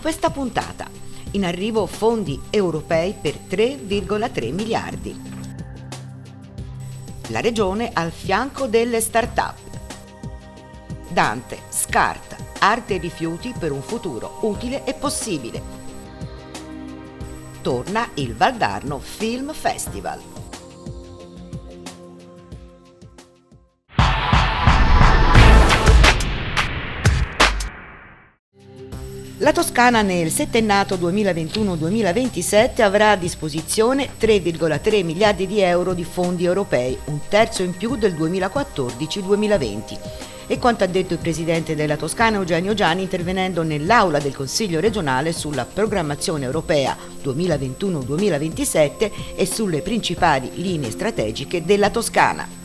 questa puntata. In arrivo fondi europei per 3,3 miliardi. La regione al fianco delle start-up. Dante, scarta, arte e rifiuti per un futuro utile e possibile. Torna il Valdarno Film Festival. La Toscana nel settennato 2021-2027 avrà a disposizione 3,3 miliardi di euro di fondi europei, un terzo in più del 2014-2020. E quanto ha detto il presidente della Toscana Eugenio Gianni intervenendo nell'aula del Consiglio regionale sulla programmazione europea 2021-2027 e sulle principali linee strategiche della Toscana.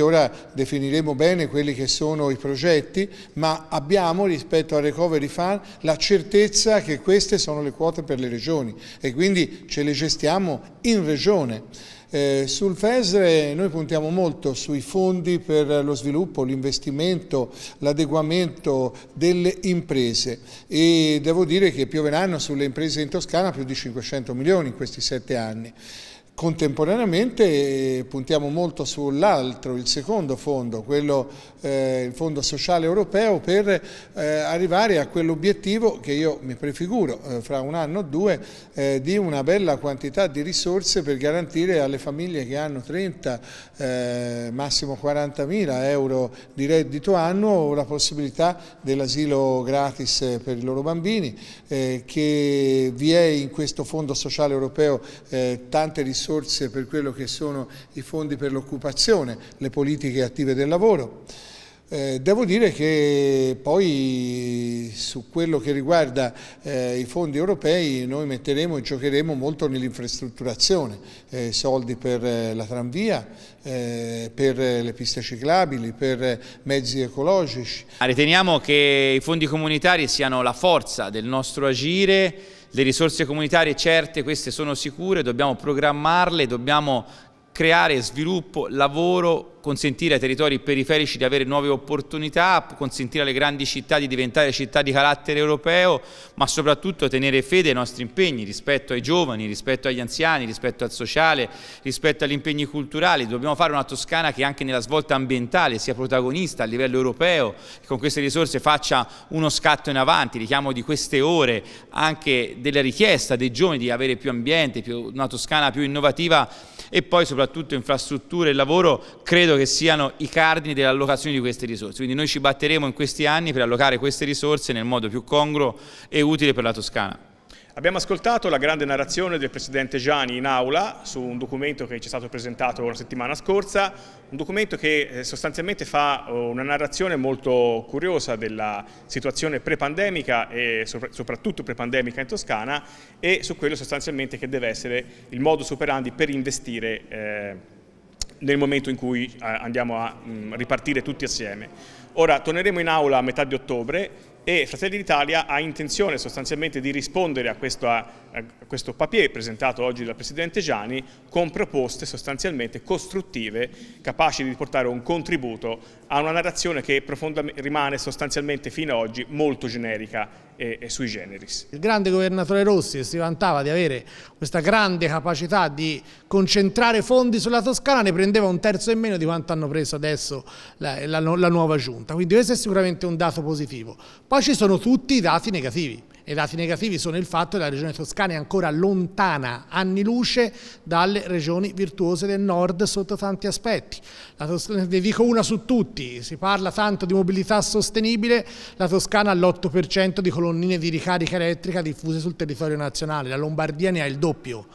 Ora definiremo bene quelli che sono i progetti, ma abbiamo rispetto al recovery fund la certezza che queste sono le quote per le regioni e quindi ce le gestiamo in regione. Eh, sul FESRE noi puntiamo molto sui fondi per lo sviluppo, l'investimento, l'adeguamento delle imprese e devo dire che pioveranno sulle imprese in Toscana più di 500 milioni in questi sette anni. Contemporaneamente eh, puntiamo molto sull'altro, il secondo fondo, quello, eh, il Fondo Sociale Europeo, per eh, arrivare a quell'obiettivo che io mi prefiguro eh, fra un anno o due eh, di una bella quantità di risorse per garantire alle famiglie che hanno 30, eh, massimo 40 mila euro di reddito annuo la possibilità dell'asilo gratis per i loro bambini, che vi è in questo Fondo Sociale Europeo tante risorse risorse per quello che sono i fondi per l'occupazione, le politiche attive del lavoro. Eh, devo dire che poi su quello che riguarda eh, i fondi europei noi metteremo e giocheremo molto nell'infrastrutturazione, eh, soldi per eh, la tranvia, eh, per le piste ciclabili, per mezzi ecologici. Riteniamo che i fondi comunitari siano la forza del nostro agire le risorse comunitarie certe, queste sono sicure, dobbiamo programmarle, dobbiamo creare sviluppo, lavoro, consentire ai territori periferici di avere nuove opportunità, consentire alle grandi città di diventare città di carattere europeo, ma soprattutto tenere fede ai nostri impegni rispetto ai giovani, rispetto agli anziani, rispetto al sociale, rispetto agli impegni culturali. Dobbiamo fare una Toscana che anche nella svolta ambientale sia protagonista a livello europeo, che con queste risorse faccia uno scatto in avanti, richiamo di queste ore anche della richiesta dei giovani di avere più ambiente, più, una Toscana più innovativa e poi soprattutto infrastrutture e lavoro credo che siano i cardini dell'allocazione di queste risorse. Quindi noi ci batteremo in questi anni per allocare queste risorse nel modo più congruo e utile per la Toscana. Abbiamo ascoltato la grande narrazione del Presidente Gianni in aula su un documento che ci è stato presentato la settimana scorsa, un documento che eh, sostanzialmente fa eh, una narrazione molto curiosa della situazione pre-pandemica e soprattutto pre-pandemica in Toscana e su quello sostanzialmente che deve essere il modus operandi per investire eh, nel momento in cui andiamo a mm, ripartire tutti assieme. Ora torneremo in aula a metà di ottobre e Fratelli d'Italia ha intenzione sostanzialmente di rispondere a questo, a questo papier presentato oggi dal Presidente Gianni con proposte sostanzialmente costruttive capaci di portare un contributo a una narrazione che rimane sostanzialmente fino ad oggi molto generica e, e sui generis. Il grande governatore Rossi si vantava di avere questa grande capacità di concentrare fondi sulla Toscana, ne prendeva un terzo in meno di quanto hanno preso adesso la, la, la nuova giunta, quindi questo è sicuramente un dato positivo. Poi poi ci sono tutti i dati negativi e i dati negativi sono il fatto che la regione toscana è ancora lontana, anni luce, dalle regioni virtuose del nord sotto tanti aspetti. Toscana, ne dico una su tutti, si parla tanto di mobilità sostenibile, la Toscana ha l'8% di colonnine di ricarica elettrica diffuse sul territorio nazionale, la Lombardia ne ha il doppio.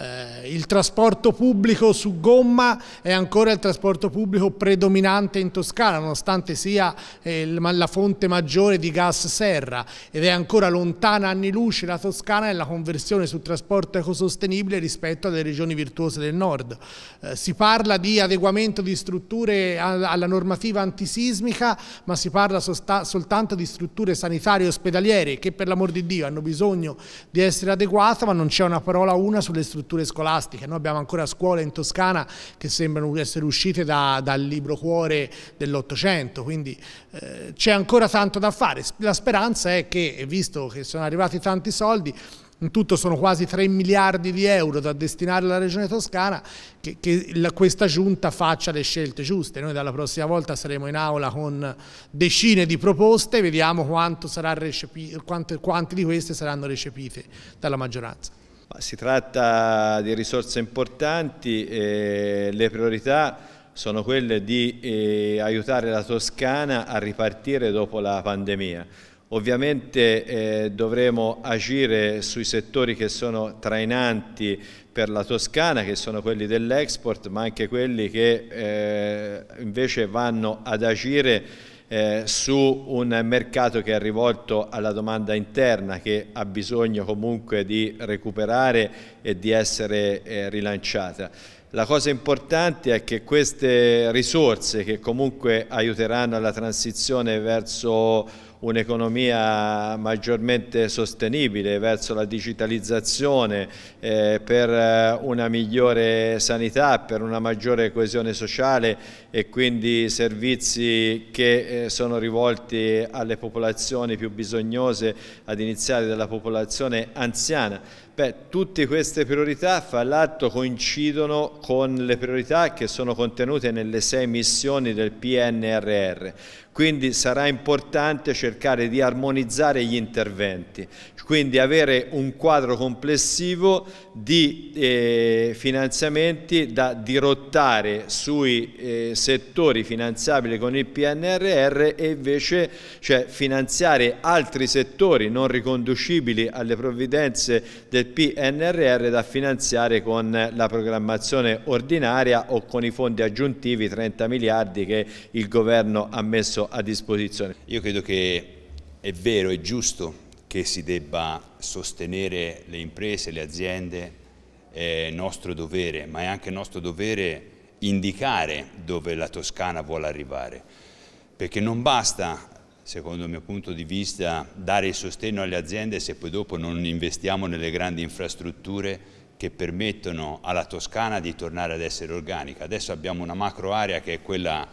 Eh, il trasporto pubblico su gomma è ancora il trasporto pubblico predominante in Toscana, nonostante sia eh, la fonte maggiore di gas serra ed è ancora lontana anni luce la Toscana nella conversione sul trasporto ecosostenibile rispetto alle regioni virtuose del nord. Eh, si parla di adeguamento di strutture alla normativa antisismica, ma si parla soltanto di strutture sanitarie e ospedaliere che per l'amor di Dio hanno bisogno di essere adeguate, ma non c'è una parola una sulle strutture strutture scolastiche. Noi abbiamo ancora scuole in Toscana che sembrano essere uscite da, dal libro cuore dell'Ottocento, quindi eh, c'è ancora tanto da fare. La speranza è che, visto che sono arrivati tanti soldi, in tutto sono quasi 3 miliardi di euro da destinare alla regione toscana, che, che la, questa giunta faccia le scelte giuste. Noi dalla prossima volta saremo in aula con decine di proposte, vediamo quanto quante, quante di queste saranno recepite dalla maggioranza. Si tratta di risorse importanti, eh, le priorità sono quelle di eh, aiutare la Toscana a ripartire dopo la pandemia. Ovviamente eh, dovremo agire sui settori che sono trainanti per la Toscana, che sono quelli dell'export, ma anche quelli che eh, invece vanno ad agire eh, su un mercato che è rivolto alla domanda interna che ha bisogno comunque di recuperare e di essere eh, rilanciata. La cosa importante è che queste risorse che comunque aiuteranno alla transizione verso un'economia maggiormente sostenibile verso la digitalizzazione, eh, per eh, una migliore sanità, per una maggiore coesione sociale e quindi servizi che eh, sono rivolti alle popolazioni più bisognose, ad iniziare dalla popolazione anziana. Beh, tutte queste priorità fra l'altro coincidono con le priorità che sono contenute nelle sei missioni del PNRR. Quindi sarà importante cercare di armonizzare gli interventi, quindi avere un quadro complessivo di eh, finanziamenti da dirottare sui eh, settori finanziabili con il PNRR e invece cioè, finanziare altri settori non riconducibili alle provvidenze del PNRR da finanziare con la programmazione ordinaria o con i fondi aggiuntivi 30 miliardi che il governo ha messo a disposizione. Io credo che è vero, è giusto che si debba sostenere le imprese, le aziende, è nostro dovere, ma è anche nostro dovere indicare dove la Toscana vuole arrivare, perché non basta, secondo il mio punto di vista, dare il sostegno alle aziende se poi dopo non investiamo nelle grandi infrastrutture che permettono alla Toscana di tornare ad essere organica. Adesso abbiamo una macro area che è quella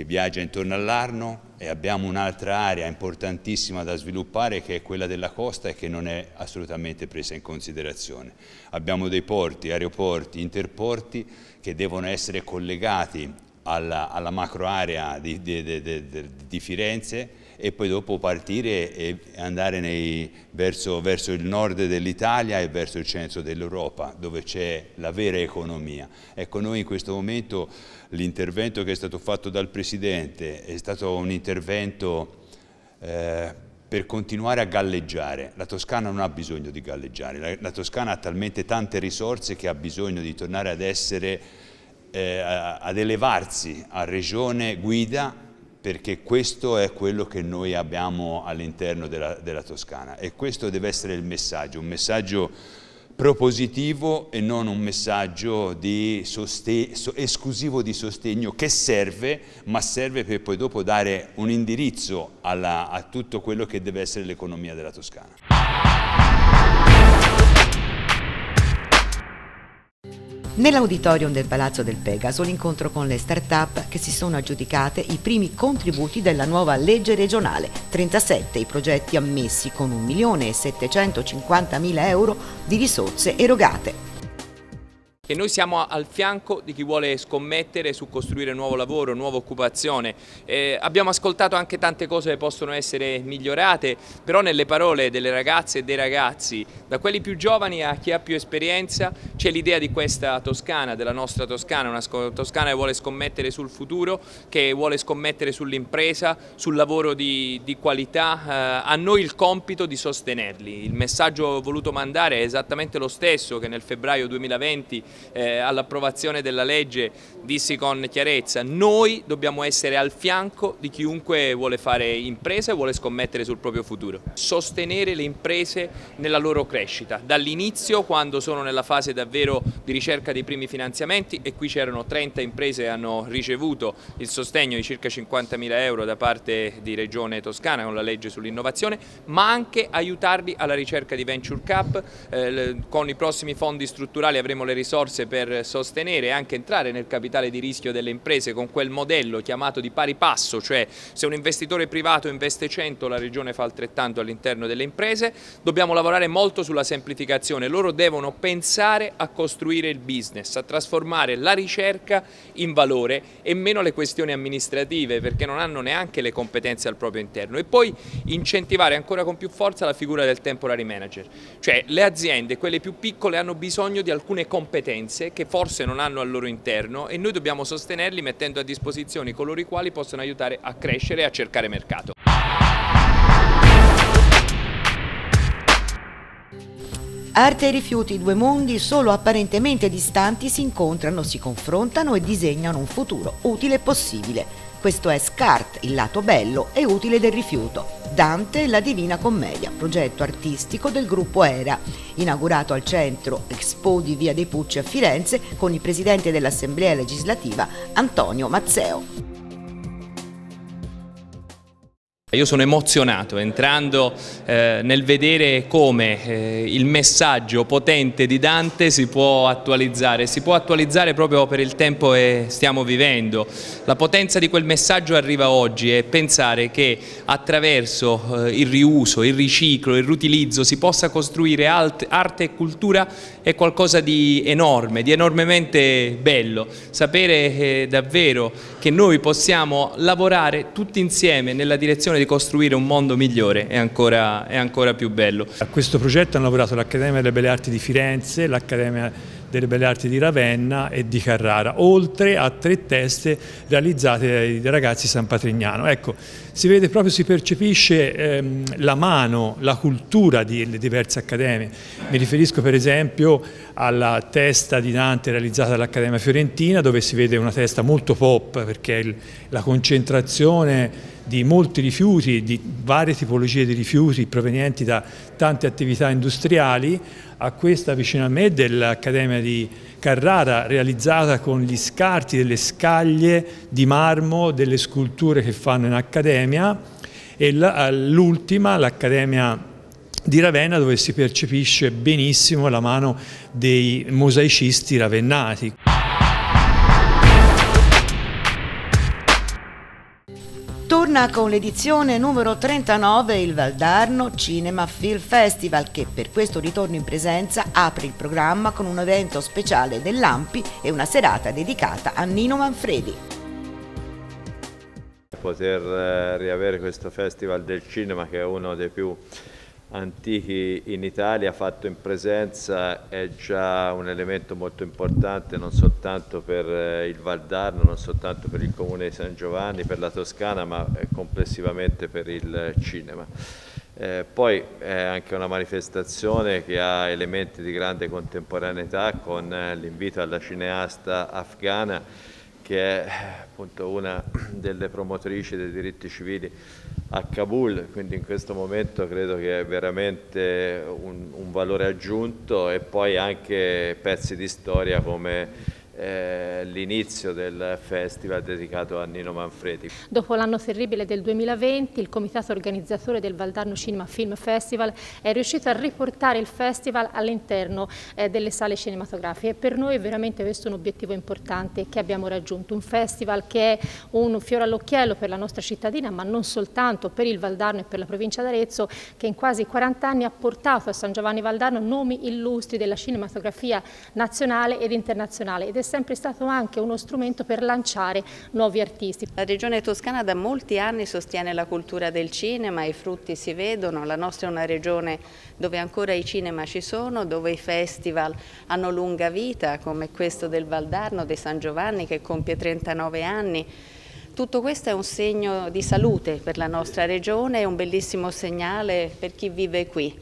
che viaggia intorno all'Arno e abbiamo un'altra area importantissima da sviluppare che è quella della costa e che non è assolutamente presa in considerazione. Abbiamo dei porti, aeroporti, interporti che devono essere collegati alla, alla macro area di, di, di, di Firenze e poi dopo partire e andare nei, verso, verso, il nord dell'Italia e verso il centro dell'Europa dove c'è la vera economia. Ecco noi in questo momento l'intervento che è stato fatto dal Presidente è stato un intervento eh, per continuare a galleggiare. La Toscana non ha bisogno di galleggiare, la, la, Toscana ha talmente tante risorse che ha bisogno di tornare ad essere, eh, ad elevarsi a regione guida perché questo è quello che noi abbiamo all'interno della, della, Toscana e questo deve essere il messaggio, un messaggio propositivo e non un messaggio di esclusivo di sostegno che serve, ma serve per poi dopo dare un indirizzo alla, a tutto quello che deve essere l'economia della Toscana. Nell'auditorium del Palazzo del Pegaso l'incontro con le start-up che si sono aggiudicate i primi contributi della nuova legge regionale, 37 i progetti ammessi con 1.750.000 euro di risorse erogate che noi siamo al fianco di chi vuole scommettere su costruire nuovo lavoro, nuova occupazione. Eh, abbiamo ascoltato anche tante cose che possono essere migliorate, però nelle parole delle ragazze e dei ragazzi, da quelli più giovani a chi ha più esperienza, c'è l'idea di questa Toscana, della nostra Toscana, una Toscana che vuole scommettere sul futuro, che vuole scommettere sull'impresa, sul lavoro di, di qualità, eh, a noi il compito di sostenerli. Il messaggio voluto mandare è esattamente lo stesso che nel febbraio 2020 eh, all'approvazione della legge dissi con chiarezza, noi dobbiamo essere al fianco di chiunque vuole fare impresa e vuole scommettere sul proprio futuro. Sostenere le imprese nella loro crescita, dall'inizio quando sono nella fase davvero di ricerca dei primi finanziamenti e qui c'erano 30 imprese che hanno ricevuto il sostegno di circa 50.000 euro da parte di Regione Toscana con la legge sull'innovazione, ma anche aiutarli alla ricerca di Venture Cap, eh, con i prossimi fondi strutturali avremo le risorse risorse per sostenere e anche entrare nel capitale di rischio delle imprese con quel modello chiamato di pari passo, cioè se un investitore privato investe 100 la Regione fa altrettanto all'interno delle imprese, dobbiamo lavorare molto sulla semplificazione, loro devono pensare a costruire il business, a trasformare la ricerca in valore e meno le questioni amministrative perché non hanno neanche le competenze al proprio interno e poi incentivare ancora con più forza la figura del temporary manager, cioè le aziende, quelle più piccole hanno bisogno di alcune competenze competenze che forse non hanno al loro interno e noi dobbiamo sostenerli mettendo a disposizione coloro i quali possono aiutare a crescere e a cercare mercato. Arte e rifiuti, due mondi solo apparentemente distanti, si incontrano, si confrontano e disegnano un futuro utile e possibile. Questo è Scart, il lato bello e utile del rifiuto. Dante e la Divina Commedia, progetto artistico del gruppo Era, inaugurato al centro Expo di Via dei Pucci a Firenze con il presidente dell'Assemblea legislativa Antonio Mazzeo. Io sono emozionato entrando eh, nel vedere come eh, il messaggio potente di Dante si può attualizzare, si può attualizzare proprio per il tempo che stiamo vivendo. La potenza di quel messaggio arriva oggi e pensare che attraverso eh, il riuso, il riciclo, il riutilizzo si possa costruire arte e cultura è qualcosa di enorme, di enormemente bello. Sapere eh, davvero che noi possiamo lavorare tutti insieme nella direzione di costruire un mondo migliore e ancora, e ancora più bello. A questo progetto hanno lavorato l'Accademia delle Belle Arti di Firenze, l'Accademia delle Belle Arti di Ravenna e di Carrara, oltre a tre teste realizzate dai ragazzi San Patrignano. Ecco, si vede proprio, si percepisce ehm, la mano, la cultura delle diverse accademie. Mi riferisco per esempio alla testa di Dante realizzata dall'Accademia Fiorentina dove si vede una testa molto pop perché il, la concentrazione di molti rifiuti, di varie tipologie di rifiuti provenienti da tante attività industriali, a questa vicino a me dell'Accademia di Carrara realizzata con gli scarti delle scaglie di marmo delle sculture che fanno in Accademia e l'ultima, l'Accademia Fiorentina di Ravenna dove si percepisce benissimo la mano dei mosaicisti ravennati. Torna con l'edizione numero 39 il Valdarno Cinema Film Festival che per questo ritorno in presenza apre il programma con un evento speciale dell'Ampi e una serata dedicata a Nino Manfredi. Poter eh, riavere questo festival del cinema che è uno dei più antichi in Italia fatto in presenza è già un elemento molto importante non soltanto per eh, il Valdarno, non soltanto per il comune di San Giovanni, per la Toscana, ma eh, complessivamente per il cinema. Eh, poi è anche una manifestazione che ha elementi di grande contemporaneità con eh, l'invito alla cineasta afghana che è appunto una delle promotrici dei diritti civili a Kabul, quindi in questo momento credo che è veramente un, un valore aggiunto e poi anche pezzi di storia come eh, l'inizio del festival dedicato a Nino Manfredi. Dopo l'anno terribile del 2020, il comitato organizzatore del Valdarno Cinema Film Festival è riuscito a riportare il festival all'interno eh, delle sale cinematografiche. Per noi veramente questo è un obiettivo importante che abbiamo raggiunto, un festival che è un fiore all'occhiello per la nostra cittadina, ma non soltanto per il Valdarno e per la provincia d'Arezzo, che in quasi 40 anni ha portato a San Giovanni Valdarno nomi illustri della cinematografia nazionale ed internazionale ed è sempre stato anche uno strumento per lanciare nuovi artisti. La regione toscana da molti anni sostiene la cultura del cinema, i frutti si vedono, la nostra è una regione dove ancora i cinema ci sono, dove i festival hanno lunga vita come questo del Valdarno, di San Giovanni che compie 39 anni. Tutto questo è un segno di salute per la nostra regione, è un bellissimo segnale per chi vive qui.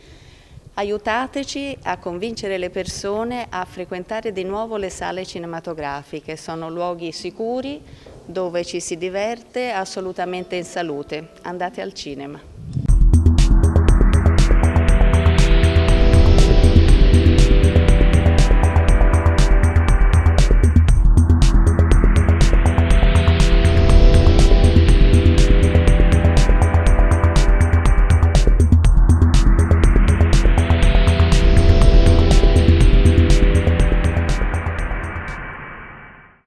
Aiutateci a convincere le persone a frequentare di nuovo le sale cinematografiche, sono luoghi sicuri dove ci si diverte assolutamente in salute. Andate al cinema.